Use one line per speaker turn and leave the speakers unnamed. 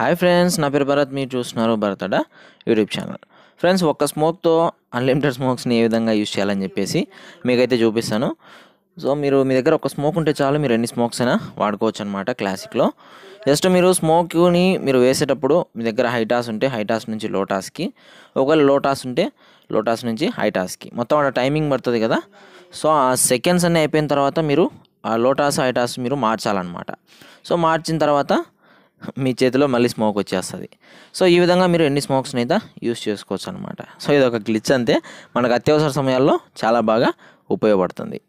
hi friends నా పేరు భరత్ మీరు చూస్తున్నారు భరతడ యూట్యూబ్ ఛానల్ ఫ్రెండ్స్ ఒక్క స్మోక్తో అన్లిమిటెడ్ స్మోక్స్ని ఏ విధంగా యూజ్ చేయాలని చెప్పేసి మీకైతే చూపిస్తాను సో మీరు మీ దగ్గర ఒక స్మోక్ ఉంటే చాలు మీరు ఎన్ని స్మోక్స్ అయినా వాడుకోవచ్చు అనమాట క్లాసిక్లో జస్ట్ మీరు స్మోక్ని మీరు వేసేటప్పుడు మీ దగ్గర హైటాస్ ఉంటే హైటాస్ నుంచి లోటాస్కి ఒకవేళ లోటాస్ ఉంటే లోటాస్ నుంచి హైటాస్కి మొత్తం ఆ టైమింగ్ పడుతుంది కదా సో ఆ సెకండ్స్ అన్నీ అయిపోయిన తర్వాత మీరు ఆ లోటాస్ హైటాస్ మీరు మార్చాలన్నమాట సో మార్చిన తర్వాత మీ చేతిలో మళ్ళీ స్మోక్ వచ్చేస్తుంది సో ఈ విధంగా మీరు ఎన్ని స్మోక్స్ని అయితే యూస్ చేసుకోవచ్చు అనమాట సో ఇది ఒక గ్లిచ్ అంతే మనకు అత్యవసర సమయాల్లో చాలా బాగా ఉపయోగపడుతుంది